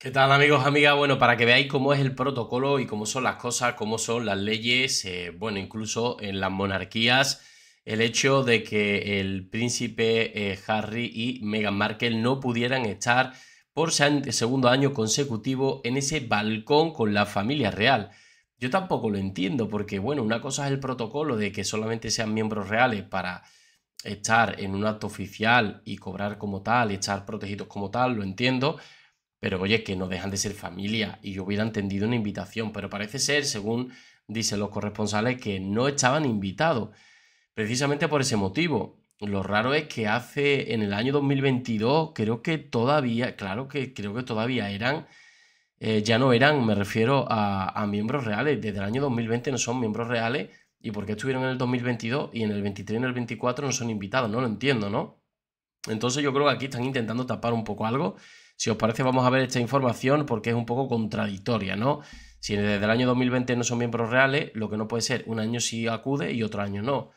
¿Qué tal amigos, amigas? Bueno, para que veáis cómo es el protocolo y cómo son las cosas, cómo son las leyes, eh, bueno, incluso en las monarquías, el hecho de que el príncipe eh, Harry y Meghan Markle no pudieran estar por segundo año consecutivo en ese balcón con la familia real. Yo tampoco lo entiendo porque, bueno, una cosa es el protocolo de que solamente sean miembros reales para estar en un acto oficial y cobrar como tal, y estar protegidos como tal, lo entiendo, pero oye, que no dejan de ser familia y yo hubiera entendido una invitación, pero parece ser, según dicen los corresponsales, que no estaban invitados. Precisamente por ese motivo. Lo raro es que hace, en el año 2022, creo que todavía, claro que creo que todavía eran, eh, ya no eran, me refiero a, a miembros reales. Desde el año 2020 no son miembros reales, ¿Y por qué estuvieron en el 2022 y en el 23 y en el 24 no son invitados? No lo entiendo, ¿no? Entonces yo creo que aquí están intentando tapar un poco algo si os parece, vamos a ver esta información porque es un poco contradictoria, ¿no? Si desde el año 2020 no son miembros reales, lo que no puede ser, un año sí acude y otro año no.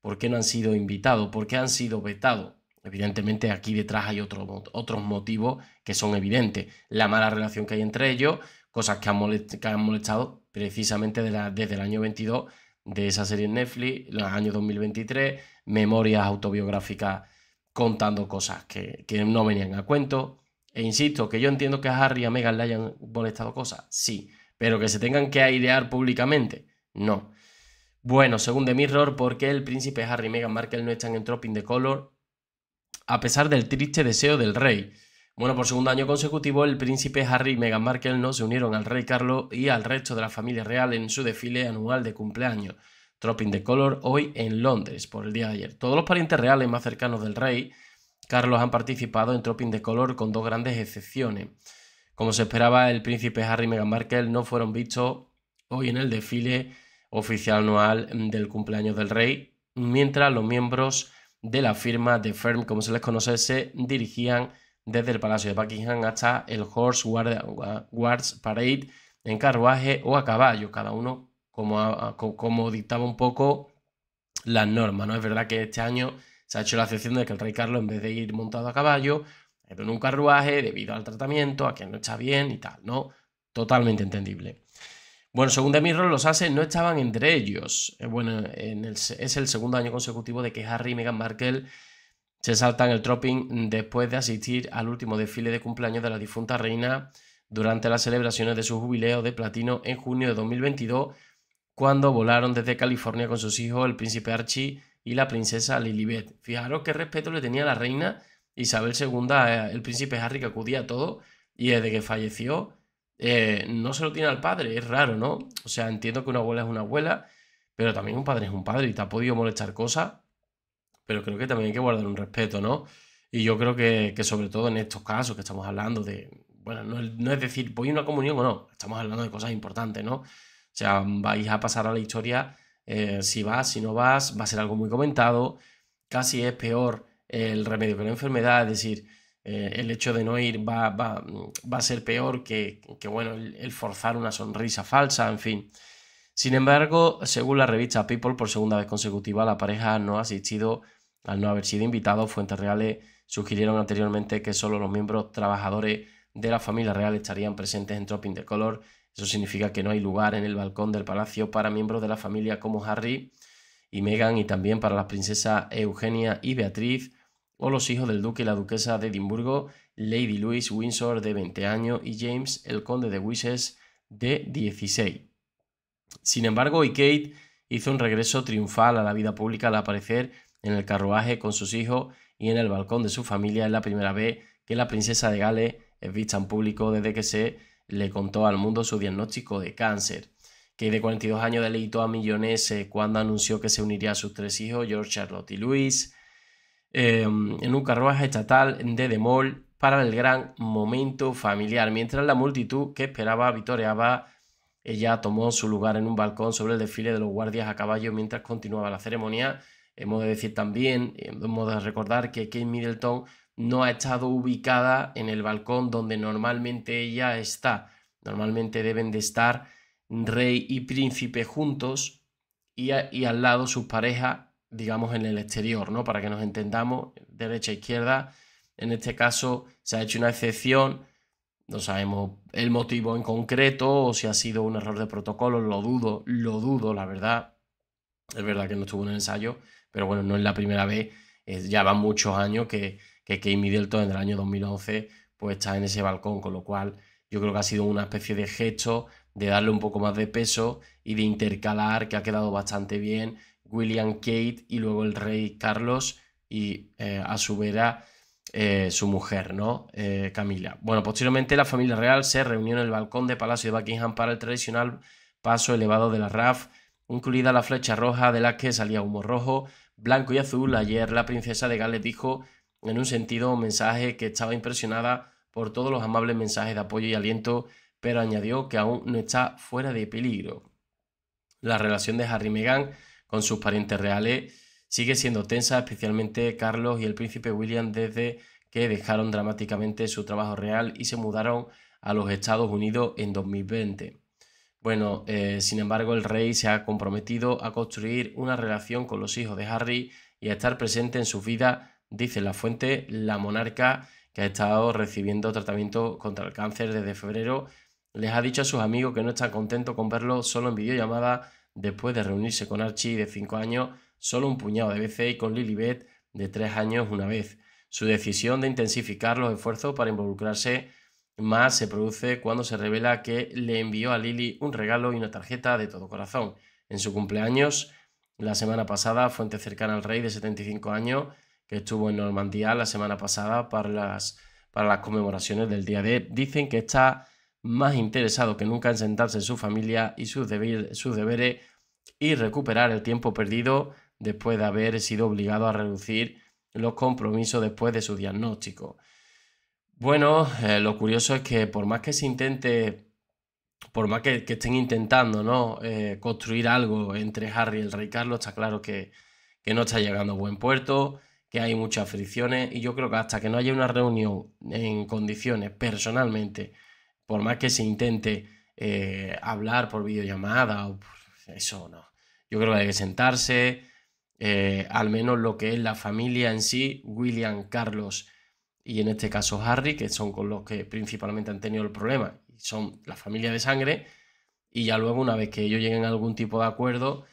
¿Por qué no han sido invitados? ¿Por qué han sido vetados? Evidentemente aquí detrás hay otros motivos que son evidentes. La mala relación que hay entre ellos, cosas que han, molestado precisamente desde el año 22 de esa serie en Netflix, los años 2023, memorias autobiográficas contando cosas que, que no venían a cuento. E insisto, que yo entiendo que a Harry y a Meghan le hayan molestado cosas, sí, pero que se tengan que airear públicamente, no. Bueno, según The Mirror, ¿por qué el príncipe Harry y Meghan Markle no están en Tropping the Color? A pesar del triste deseo del rey. Bueno, por segundo año consecutivo, el príncipe Harry y Meghan Markle no se unieron al rey Carlos y al resto de la familia real en su desfile anual de cumpleaños, Tropping the Color, hoy en Londres, por el día de ayer. Todos los parientes reales más cercanos del rey Carlos han participado en Tropping de Color con dos grandes excepciones. Como se esperaba, el príncipe Harry y Meghan Markle no fueron vistos hoy en el desfile oficial anual del cumpleaños del rey, mientras los miembros de la firma de Firm, como se les conoce, se dirigían desde el Palacio de Buckingham hasta el Horse Guards Parade en carruaje o a caballo, cada uno como, como dictaba un poco las normas. ¿no? Es verdad que este año se ha hecho la excepción de que el rey Carlos, en vez de ir montado a caballo, en un carruaje debido al tratamiento, a que no está bien y tal, ¿no? Totalmente entendible. Bueno, según Demirro, los ases no estaban entre ellos. Eh, bueno, en el, es el segundo año consecutivo de que Harry y Meghan Markle se saltan el tropping después de asistir al último desfile de cumpleaños de la difunta reina durante las celebraciones de su jubileo de platino en junio de 2022, cuando volaron desde California con sus hijos el príncipe Archie y la princesa Lilibet. Fijaros qué respeto le tenía la reina Isabel II, eh, el príncipe Harry que acudía a todo y desde que falleció eh, no se lo tiene al padre, es raro, ¿no? O sea, entiendo que una abuela es una abuela, pero también un padre es un padre y te ha podido molestar cosas, pero creo que también hay que guardar un respeto, ¿no? Y yo creo que, sobre todo en estos casos que estamos hablando de, bueno, no, no es decir, voy a una comunión o no, estamos hablando de cosas importantes, ¿no? O sea, vais a pasar a la historia eh, si vas, si no vas, va a ser algo muy comentado, casi es peor el remedio que la enfermedad, es decir, eh, el hecho de no ir va, va, mm, a ser peor que, bueno, el, el, forzar una sonrisa falsa, en fin. Sin embargo, según la revista People, por segunda vez consecutiva, la pareja no ha asistido al no haber sido invitado. Fuentes reales sugirieron anteriormente que solo los miembros trabajadores de la familia real estarían presentes en Tropping the Color. Eso significa que no hay lugar en el balcón del palacio para miembros de la familia como Harry y Meghan y también para las princesas Eugenia y Beatriz o los hijos del duque y la duquesa de Edimburgo, Lady Louise Windsor de 20 años y James, el conde de Wessex de 16. Sin embargo, y Kate hizo un regreso triunfal a la vida pública al aparecer en el carruaje con sus hijos y en el balcón de su familia. Es la primera vez que la princesa de Gales vista en público desde que se le contó al mundo su diagnóstico de cáncer. Que de 42 años, deleitó a millones eh, cuando anunció que se uniría a sus tres hijos, George, Charlotte y Luis, em, en un carruaje estatal de Demol para el gran momento familiar. Mientras la multitud que esperaba vitoreaba, ella tomó su lugar en un balcón sobre el desfile de los guardias a caballo mientras continuaba la ceremonia. Hemos de decir también, eh, hemos de recordar que Kate Middleton no ha estado ubicada en el balcón donde normalmente ella está. Normalmente deben de estar rey y príncipe juntos y, al lado sus parejas, digamos, en el exterior, ¿no? Para que nos entendamos, derecha e izquierda. En este caso se ha hecho una excepción, no sabemos el motivo en concreto o si ha sido un error de protocolo, lo dudo, lo dudo, la verdad. Es verdad que no estuvo en el ensayo, pero bueno, no es la primera vez, ya van muchos años que que Kate Middleton en el año 2011 pues está en ese balcón, con lo cual yo creo que ha sido una especie de gesto de darle un poco más de peso y de intercalar, que ha quedado bastante bien, William Kate y luego el rey Carlos y eh, a su vera eh, su mujer, ¿no? Eh, Camila. Bueno, posteriormente la familia real se reunió en el balcón de Palacio de Buckingham para el tradicional paso elevado de la RAF, incluida la flecha roja de la que salía humo rojo, blanco y azul. Ayer la princesa de Gales dijo en un sentido un mensaje que estaba impresionada por todos los amables mensajes de apoyo y aliento, pero añadió que aún no está fuera de peligro. La relación de Harry Meghan con sus parientes reales sigue siendo tensa, especialmente Carlos y el príncipe William desde que dejaron dramáticamente su trabajo real y se mudaron a los Estados Unidos en 2020. Bueno, eh, sin embargo, el rey se ha comprometido a construir una relación con los hijos de Harry y a estar presente en su vida dice la fuente, la monarca que ha estado recibiendo tratamiento contra el cáncer desde febrero, les ha dicho a sus amigos que no están contentos con verlo solo en videollamada después de reunirse con Archie de 5 años solo un puñado de veces y con Beth, de 3 años una vez. Su decisión de intensificar los esfuerzos para involucrarse más se produce cuando se revela que le envió a Lily un regalo y una tarjeta de todo corazón. En su cumpleaños, la semana pasada, fuente cercana al rey de 75 años estuvo en Normandía la semana pasada para las, para las conmemoraciones del Día de... Dicen que está más interesado que nunca en sentarse en su familia y sus, deberes y recuperar el tiempo perdido después de haber sido obligado a reducir los compromisos después de su diagnóstico. Bueno, eh, lo curioso es que por más que se intente, por más que, estén intentando ¿no? Eh, construir algo entre Harry y el rey Carlos, está claro que, que no está llegando a buen puerto que hay muchas fricciones y yo creo que hasta que no haya una reunión en condiciones personalmente, por más que se intente eh, hablar por videollamada o eso no. Yo creo que hay que sentarse, eh, al menos lo que es la familia en sí, William, Carlos y en este caso Harry, que son con los que principalmente han tenido el problema, son la familia de sangre, y ya luego una vez que ellos lleguen a algún tipo de acuerdo,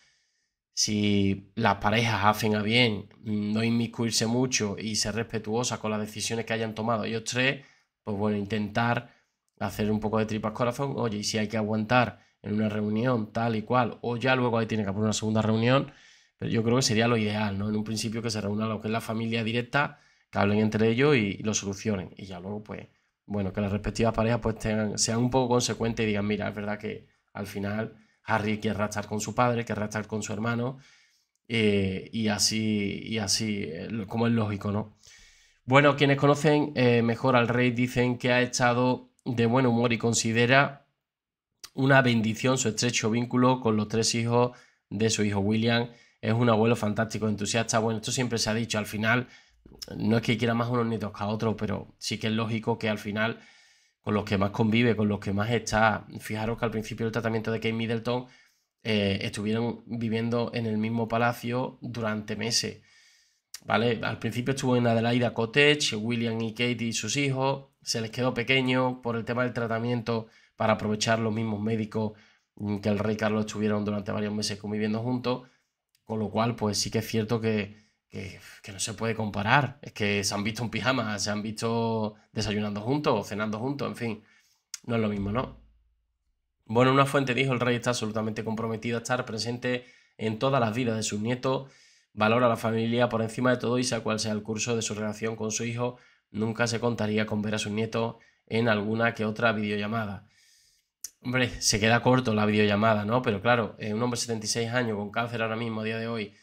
si las parejas hacen a bien mm, no inmiscuirse mucho y ser respetuosas con las decisiones que hayan tomado ellos tres, pues bueno, intentar hacer un poco de tripas corazón. Oye, y si hay que aguantar en una reunión tal y cual, o ya luego ahí tiene que poner una segunda reunión, pero yo creo que sería lo ideal, ¿no? En un principio que se reúna lo que es la familia directa, que hablen entre ellos y, lo solucionen. Y ya luego, pues, bueno, que las respectivas parejas pues sean un poco consecuentes y digan, mira, es verdad que al final Harry querrá estar con su padre, querrá estar con su hermano, eh, y así, y así eh, como es lógico, ¿no? Bueno, quienes conocen eh, mejor al rey dicen que ha estado de buen humor y considera una bendición su estrecho vínculo con los tres hijos de su hijo William. Es un abuelo fantástico, entusiasta. Bueno, esto siempre se ha dicho. Al final, no es que quiera más unos nietos que a otros, pero sí que es lógico que al final con los que más convive, con los que más está. Fijaros que al principio del tratamiento de Kate Middleton eh, estuvieron viviendo en el mismo palacio durante meses. ¿Vale? Al principio estuvo en Adelaida Cottage, William y Katie y sus hijos. Se les quedó pequeño por el tema del tratamiento para aprovechar los mismos médicos mm, que el rey Carlos estuvieron durante varios meses conviviendo juntos. Con lo cual, pues sí que es cierto que, que, no se puede comparar. Es que se han visto en pijama, se han visto desayunando juntos o cenando juntos, en fin. No es lo mismo, ¿no? Bueno, una fuente dijo, el rey está absolutamente comprometido a estar presente en todas las vidas de sus nietos, valora a la familia por encima de todo y sea cual sea el curso de su relación con su hijo, nunca se contaría con ver a sus nietos en alguna que otra videollamada. Hombre, se queda corto la videollamada, ¿no? Pero claro, eh, un hombre de 76 años con cáncer ahora mismo, a día de hoy,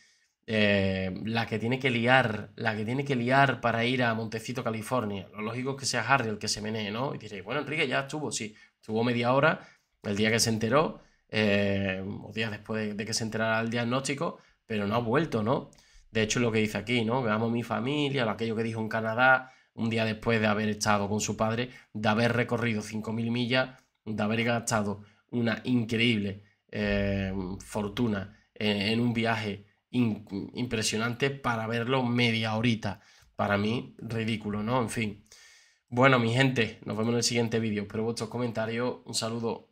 eh, la que tiene que liar, la que tiene que liar para ir a Montecito, California. Lo lógico es que sea Harry el que se menee, ¿no? Y diréis, bueno, Enrique, ya estuvo, sí, estuvo media hora, el día que se enteró, eh, o días después de, que se enterara el diagnóstico, pero no ha vuelto, ¿no? De hecho, lo que dice aquí, ¿no? Veamos amo mi familia, aquello que dijo en Canadá, un día después de haber estado con su padre, de haber recorrido 5.000 millas, de haber gastado una increíble eh, fortuna en un viaje impresionante para verlo media horita. Para mí, ridículo, ¿no? En fin. Bueno, mi gente, nos vemos en el siguiente vídeo. Espero vuestros comentarios. Un saludo.